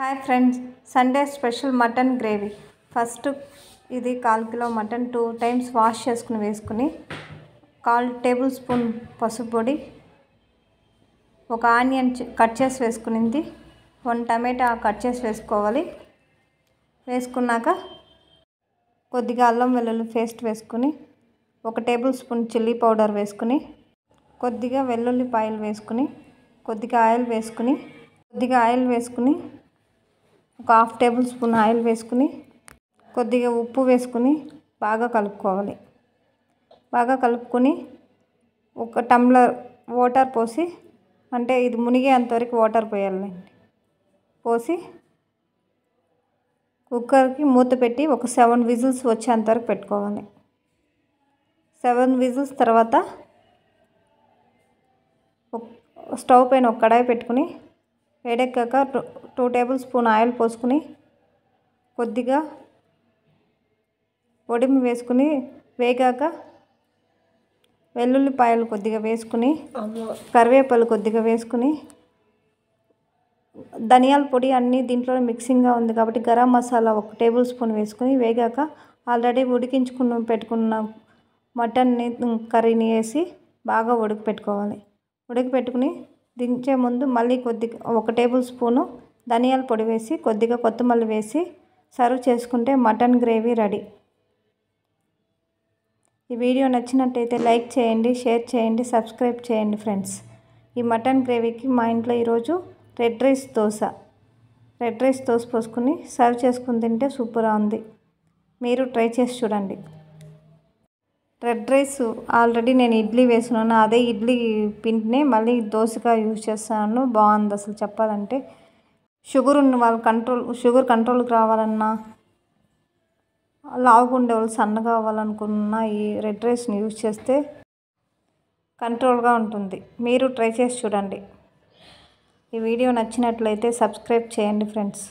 hi friends Sunday special mutton gravy first ఇది కాల్ kilo mutton two times wash చేసుకుని వేసుకుని కాల్ టేబుల్ స్పూన్ పసుపు పొడి ఒక ఆనియన్ కట్ చేసి వేసుకునింది వన్ టమాటా కట్ చేసి వేసుకోవాలి వేసుకున్నాక కొద్దిగా అల్లం వెల్లుల్లి పేస్ట్ వేసుకుని ఒక టేబుల్ స్పూన్ చిల్లీ పౌడర్ వేసుకుని కొద్దిగా వెల్లుల్లిపాయలు వేసుకుని కొద్దిగా ఆయిల్ వేసుకుని కొద్దిగా ఆయిల్ వేసుకుని ఒక హాఫ్ టేబుల్ స్పూన్ ఆయిల్ వేసుకుని కొద్దిగా ఉప్పు వేసుకుని బాగా కలుపుకోవాలి బాగా కలుపుకొని ఒక టంబ్లర్ వాటర్ పోసి అంటే ఇది మునిగే అంతవరకు వాటర్ పోయాలండి పోసి కుక్కర్కి మూత పెట్టి ఒక సెవెన్ విజిల్స్ వచ్చేంతవరకు పెట్టుకోవాలి సెవెన్ విజిల్స్ తర్వాత స్టవ్ పైన ఒక కడాయి పెట్టుకుని వేడెక్కాక టూ టేబుల్ స్పూన్ ఆయిల్ పోసుకుని కొద్దిగా పొడిమి వేసుకుని వేగాక వెల్లుల్లిపాయలు కొద్దిగా వేసుకుని కరివేపాలు కొద్దిగా వేసుకుని ధనియాల పొడి అన్నీ దీంట్లో మిక్సింగ్గా ఉంది కాబట్టి గరం మసాలా ఒక టేబుల్ స్పూన్ వేసుకుని వేగాక ఆల్రెడీ ఉడికించుకున్న పెట్టుకున్న మటన్ని కర్రీని వేసి బాగా ఉడకపెట్టుకోవాలి ఉడకపెట్టుకుని దించే ముందు మళ్ళీ కొద్దిగా ఒక టేబుల్ స్పూను ధనియాల పొడి వేసి కొద్దిగా కొత్తిమల్లి వేసి సర్వ్ చేసుకుంటే మటన్ గ్రేవీ రెడీ ఈ వీడియో నచ్చినట్టయితే లైక్ చేయండి షేర్ చేయండి సబ్స్క్రైబ్ చేయండి ఫ్రెండ్స్ ఈ మటన్ గ్రేవీకి మా ఇంట్లో ఈరోజు red rice dosa red rice dosa పోసుకుని సర్వ్ చేసుకుని తింటే సూపర్గా ఉంది మీరు ట్రై చేసి చూడండి రెడ్ రైస్ ఆల్రెడీ నేను ఇడ్లీ వేసినాను అదే ఇడ్లీ పిండిని మళ్ళీ దోశగా యూజ్ చేస్తాను బాగుంది అసలు చెప్పాలంటే షుగర్ ఉన్న వాళ్ళు కంట్రోల్ షుగర్ కంట్రోల్కి రావాలన్నా లావుగుండే వాళ్ళు సన్నగా అవ్వాలనుకున్న ఈ రెడ్ రైస్ని యూజ్ చేస్తే కంట్రోల్గా ఉంటుంది మీరు ట్రై చేసి చూడండి ఈ వీడియో నచ్చినట్లయితే సబ్స్క్రైబ్ చేయండి ఫ్రెండ్స్